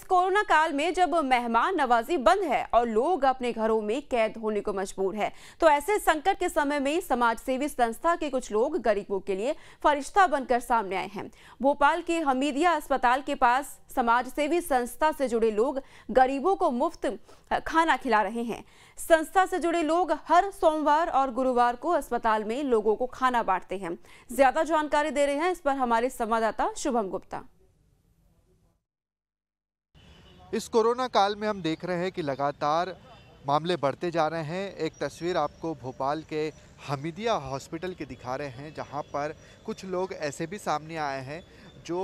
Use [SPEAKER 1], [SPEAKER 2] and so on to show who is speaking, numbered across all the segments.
[SPEAKER 1] इस कोरोना काल में जब मेहमान नवाजी बंद है और लोग अपने घरों में कैद होने को मजबूर है तो ऐसे संकट के समय में समाज सेवी संस्था के कुछ लोग गरीबों के लिए फरिश्ता बनकर सामने आए हैं भोपाल के हमीदिया अस्पताल के पास समाज सेवी संस्था से जुड़े लोग गरीबों को मुफ्त खाना खिला रहे हैं संस्था से जुड़े लोग हर सोमवार और गुरुवार को अस्पताल में लोगों को खाना बांटते हैं ज्यादा जानकारी दे रहे हैं इस पर हमारे संवाददाता शुभम गुप्ता
[SPEAKER 2] इस कोरोना काल में हम देख रहे हैं कि लगातार मामले बढ़ते जा रहे हैं एक तस्वीर आपको भोपाल के हमीदिया हॉस्पिटल के दिखा रहे हैं जहां पर कुछ लोग ऐसे भी सामने आए हैं जो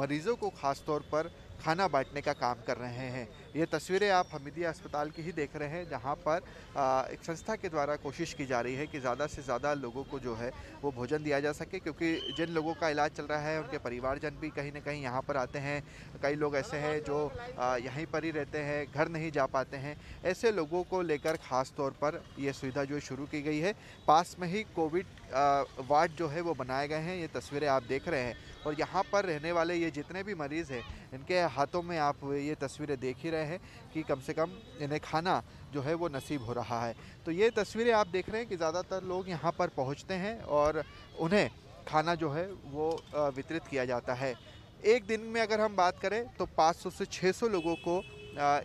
[SPEAKER 2] मरीज़ों को ख़ास तौर पर खाना बांटने का काम कर रहे हैं ये तस्वीरें आप हमीदिया अस्पताल की ही देख रहे हैं जहाँ पर एक संस्था के द्वारा कोशिश की जा रही है कि ज़्यादा से ज़्यादा लोगों को जो है वो भोजन दिया जा सके क्योंकि जिन लोगों का इलाज चल रहा है उनके परिवारजन भी कहीं ना कहीं यहाँ पर आते हैं कई लोग ऐसे हैं जो यहीं पर ही रहते हैं घर नहीं जा पाते हैं ऐसे लोगों को लेकर ख़ास तौर पर ये सुविधा जो शुरू की गई है पास में ही कोविड वार्ड जो है वो बनाए गए हैं ये तस्वीरें आप देख रहे हैं और यहाँ पर रहने वाले ये जितने भी मरीज़ हैं इनके हाथों में आप ये तस्वीरें देख ही रहे हैं कि कम से कम इन्हें खाना जो है वो नसीब हो रहा है तो ये तस्वीरें आप देख रहे हैं कि ज़्यादातर लोग यहाँ पर पहुँचते हैं और उन्हें खाना जो है वो वितरित किया जाता है एक दिन में अगर हम बात करें तो 500 से 600 लोगों को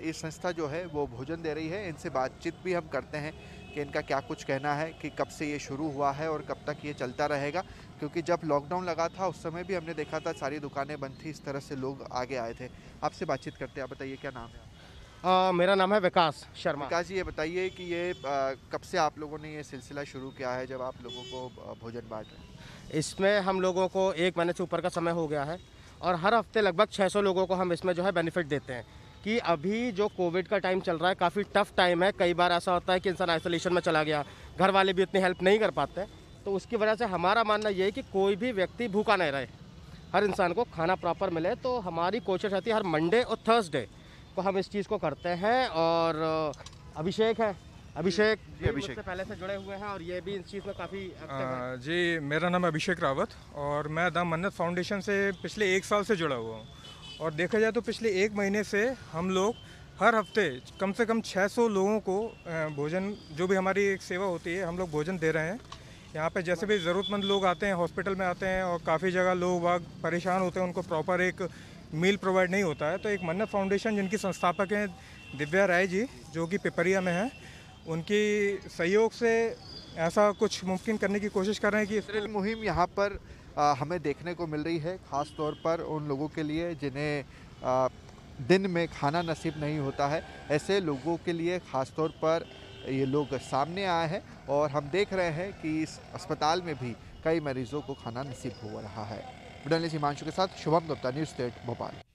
[SPEAKER 2] ये संस्था जो है वो भोजन दे रही है इनसे बातचीत भी हम करते हैं कि इनका क्या कुछ कहना है कि कब से ये शुरू हुआ है और कब तक ये चलता रहेगा क्योंकि जब लॉकडाउन लगा था उस समय भी हमने देखा था सारी दुकानें बंद थी इस तरह से लोग आगे आए थे आपसे बातचीत करते हैं आप बताइए क्या नाम है
[SPEAKER 3] आ, मेरा नाम है विकास शर्मा विकास
[SPEAKER 2] जी ये बताइए कि ये आ, कब से आप लोगों ने ये सिलसिला शुरू किया है जब आप लोगों को भोजन बांट
[SPEAKER 3] रहे इसमें हम लोगों को एक महीने से ऊपर का समय हो गया है और हर हफ्ते लगभग 600 लोगों को हम इसमें जो है बेनिफिट देते हैं कि अभी जो कोविड का टाइम चल रहा है काफ़ी टफ टाइम है कई बार ऐसा होता है कि इंसान आइसोलेशन में चला गया घर वाले भी इतनी हेल्प नहीं कर पाते तो उसकी वजह से हमारा मानना ये है कि कोई भी व्यक्ति भूखा नहीं रहे हर इंसान को खाना प्रॉपर मिले तो हमारी कोशिश रहती है हर मंडे और थर्सडे को हम इस चीज़ को करते हैं और अभिषेक है अभिषेक जी अभिषेक पहले से जुड़े हुए हैं और ये भी इस चीज़ में काफ़ी
[SPEAKER 4] जी मेरा नाम अभिषेक रावत और मैं द मन्नत फाउंडेशन से पिछले एक साल से जुड़ा हुआ हूँ और देखा जाए तो पिछले एक महीने से हम लोग हर हफ्ते कम से कम 600 लोगों को भोजन जो भी हमारी एक सेवा होती है हम लोग भोजन दे रहे हैं यहाँ पे जैसे भी ज़रूरतमंद लोग आते हैं हॉस्पिटल में आते हैं और काफ़ी जगह लोग वाग परेशान होते हैं उनको प्रॉपर एक मील प्रोवाइड नहीं होता है तो एक मन्नत फाउंडेशन जिनकी संस्थापक हैं दिव्या राय जी जो कि पिपरिया में हैं उनकी
[SPEAKER 2] सहयोग से ऐसा कुछ मुमकिन करने की कोशिश कर रहे हैं कि मुहिम यहाँ पर हमें देखने को मिल रही है ख़ास तौर पर उन लोगों के लिए जिन्हें दिन में खाना नसीब नहीं होता है ऐसे लोगों के लिए ख़ास तौर पर ये लोग सामने आए हैं और हम देख रहे हैं कि इस अस्पताल में भी कई मरीजों को खाना नसीब हो रहा है बुडनलिस हिमांशु के साथ शुभम गुप्ता न्यूज़ स्टेट भोपाल